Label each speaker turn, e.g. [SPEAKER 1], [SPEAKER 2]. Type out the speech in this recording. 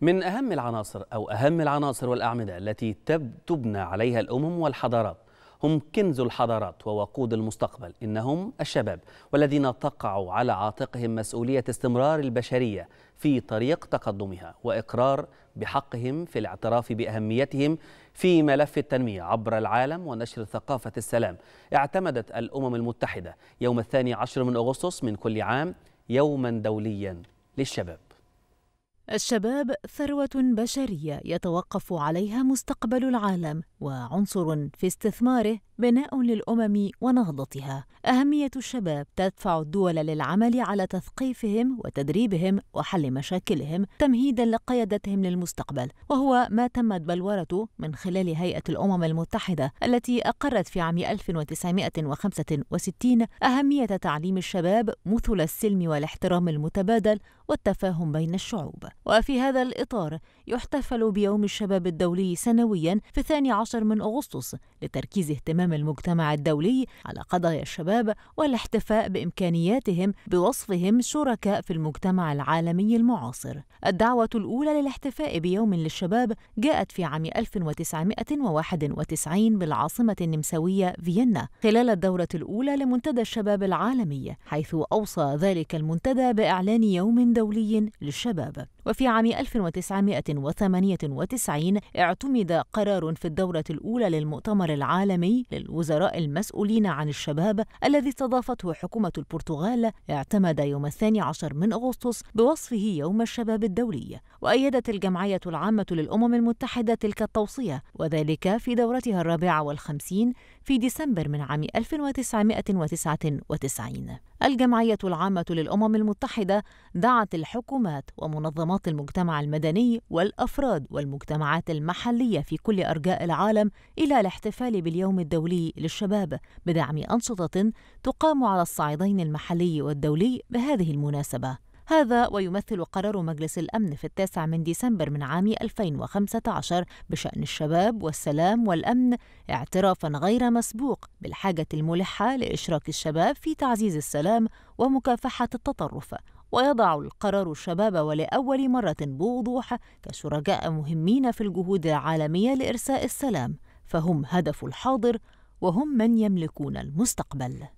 [SPEAKER 1] من أهم العناصر أو أهم العناصر والأعمدة التي تبنى عليها الأمم والحضارات هم كنز الحضارات ووقود المستقبل إنهم الشباب والذين تقع على عاتقهم مسؤولية استمرار البشرية في طريق تقدمها وإقرار بحقهم في الاعتراف بأهميتهم في ملف التنمية عبر العالم ونشر ثقافة السلام اعتمدت الأمم المتحدة يوم الثاني عشر من أغسطس من كل عام يوما دوليا للشباب
[SPEAKER 2] الشباب ثروة بشرية يتوقف عليها مستقبل العالم وعنصر في استثماره بناء للامم ونهضتها اهميه الشباب تدفع الدول للعمل على تثقيفهم وتدريبهم وحل مشاكلهم تمهيدا لقيادتهم للمستقبل وهو ما تمت بلورته من خلال هيئه الامم المتحده التي اقرت في عام 1965 اهميه تعليم الشباب مثل السلم والاحترام المتبادل والتفاهم بين الشعوب وفي هذا الإطار يحتفل بيوم الشباب الدولي سنويا في الثاني عشر من أغسطس لتركيز اهتمام أمام المجتمع الدولي على قضايا الشباب والاحتفاء بإمكانياتهم بوصفهم شركاء في المجتمع العالمي المعاصر. الدعوة الأولى للاحتفاء بيوم للشباب جاءت في عام 1991 بالعاصمة النمساوية فيينا خلال الدورة الأولى لمنتدى الشباب العالمي، حيث أوصى ذلك المنتدى بإعلان يوم دولي للشباب. وفي عام 1998 اعتمد قرار في الدورة الأولى للمؤتمر العالمي للوزراء المسؤولين عن الشباب الذي استضافته حكومة البرتغال اعتمد يوم الثاني عشر من أغسطس بوصفه يوم الشباب الدولي وأيدت الجمعية العامة للأمم المتحدة تلك التوصية وذلك في دورتها الرابعة والخمسين في ديسمبر من عام 1999 الجمعية العامة للأمم المتحدة دعت الحكومات ومنظمات نشاطات المجتمع المدني والأفراد والمجتمعات المحلية في كل أرجاء العالم إلى الاحتفال باليوم الدولي للشباب بدعم أنشطة تقام على الصعيدين المحلي والدولي بهذه المناسبة هذا ويمثل قرار مجلس الأمن في التاسع من ديسمبر من عام 2015 بشأن الشباب والسلام والأمن اعترافا غير مسبوق بالحاجة الملحة لإشراك الشباب في تعزيز السلام ومكافحة التطرف ويضع القرار الشباب ولأول مرة بوضوح كشركاء مهمين في الجهود العالمية لإرساء السلام فهم هدف الحاضر وهم من يملكون المستقبل